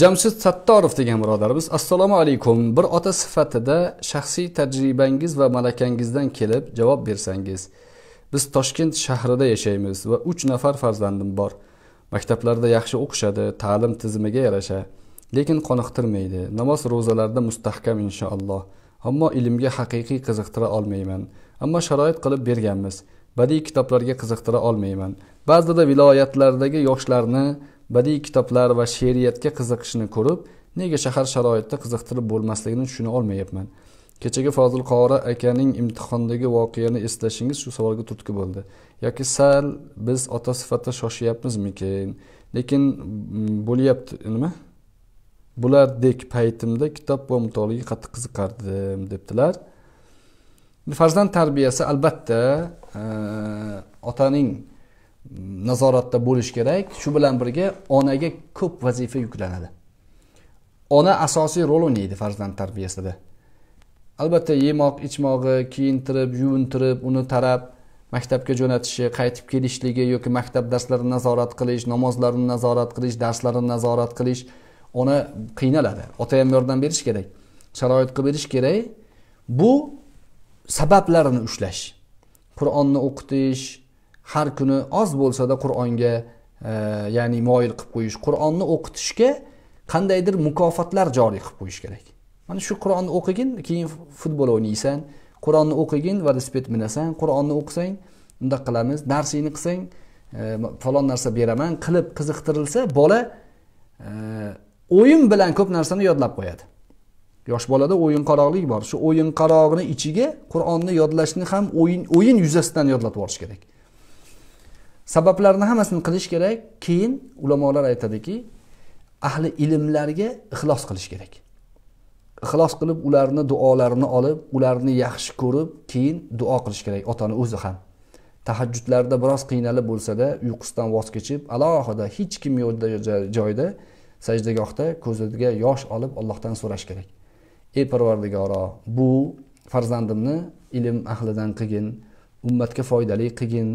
jamshid sattorov degan birodarimiz assalomu alaykum bir ota sifatida shaxsiy tajribangiz va malakangizdan kelib javob bersangiz biz toshkent shahrida yashaymiz va uch nafar farzandim bor maktablarda yaxshi o'qishadi ta'lim tizimiga yarasha lekin qoniqtirmaydi namoz ro'zalarda mustahkam inshaalloh ammo ilmga haqiqiy qiziqtira olmayman ammo sharoit qilib berganmiz badiiy kitoblarga qiziqtira olmayman ba'zida viloyatlardagi yoshlarni badiiy kitoblar va she'riyatga qiziqishini ko'rib nega shahar sharoitida qiziqtirib bo'lmasligini tushuna olmayapman kechagi fozil qori akaning imtihondagi voqeani eslashingiz shu savolga turtki bo'ldi yoki sal biz ota sifatida shoshyapmizmikin lekin mm, bo'lyapti nima bulardek paytimda kitob va mutolaaga qattiq qiziqardim debdilar farzand tarbiyasi albatta e, otaning nazoratda bo'lishi kerak shu bilan birga onaga ko'p vazifa yuklanadi ona asosiy rol o'ynaydi farzand tarbiyasida albatta yemoq ichmog'i kiyintirib yuvintirib uni tarab maktabga jo'natishi qaytib kelishligi yoki maktab darslarini nazorat qilish namozlarini nazorat qilish darslarini nazorat qilish ona qiynaladi ota ham yordam berishi kerak sharoit qilib berish kerak bu sabablarini ushlash qur'onni o'qitish har kuni oz bo'lsada qur'onga e, ya'ni moyil qilib qo'yish qur'onni o'qitishga qandaydir mukofotlar joriy qilib qo'yish kerak mana shu qur'onni o'qigin keyin futbol o'ynaysan qur'onni o'qigin velosiped minasan qur'onni o'qisang undaq qilamiz darsingni qilsang e, falon narsa beraman qilib qiziqtirilsa bola e, o'yin bilan ko'p narsani yodlab qo'yadi yosh bolada o'yinqaroqlik bor shu o'yinqaroqni ichiga qur'onni yodlashni ham o'yin o'yin yuzasidan yodlatib yuborish kerak sabablarni hammasini qilish kerak keyin ulamolar aytadiki ahli ilmlarga ixlos qilish kerak ixlos qilib ularni duolarini olib ularni yaxshi ko'rib keyin duo qilish kerak otani o'zi ham tahajjudlarda biroz qiynalib bo'lsada uyqusidan voz kechib alohida hech kim yo'qda joyda sajdagohda ko'ziga yosh olib allohdan so'rash kerak ey parvardigoro bu farzandimni ilm ahlidan qilgin ummatga foydali qilgin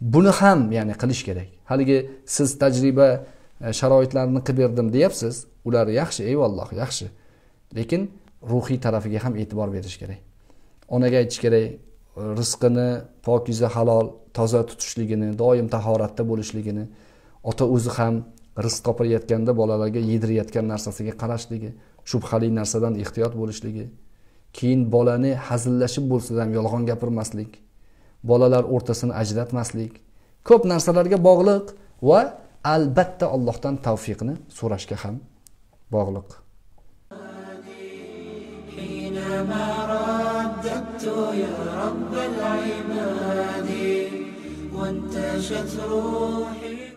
buni ham ya'ni qilish kerak haligi siz tajriba e, sharoitlarini qilib berdim deyapsiz ular yaxshi eyvalloh yaxshi lekin ruhiy tarafiga ham e'tibor berish kerak onaga aytish kerak rizqini pokiza halol toza tutishligini doim tahoratda bo'lishligini ota o'zi ham rizq topayotganda bolalarga yedirayotgan narsasiga qarashligi shubhali narsadan ehtiyot bo'lishligi keyin bolani hazillashib bo'lsa ham yolg'on gapirmaslik bolalar o'rtasini ajratmaslik ko'p narsalarga bog'liq va albatta allohdan tavfiqni so'rashga ham bog'liq وانتشت روحي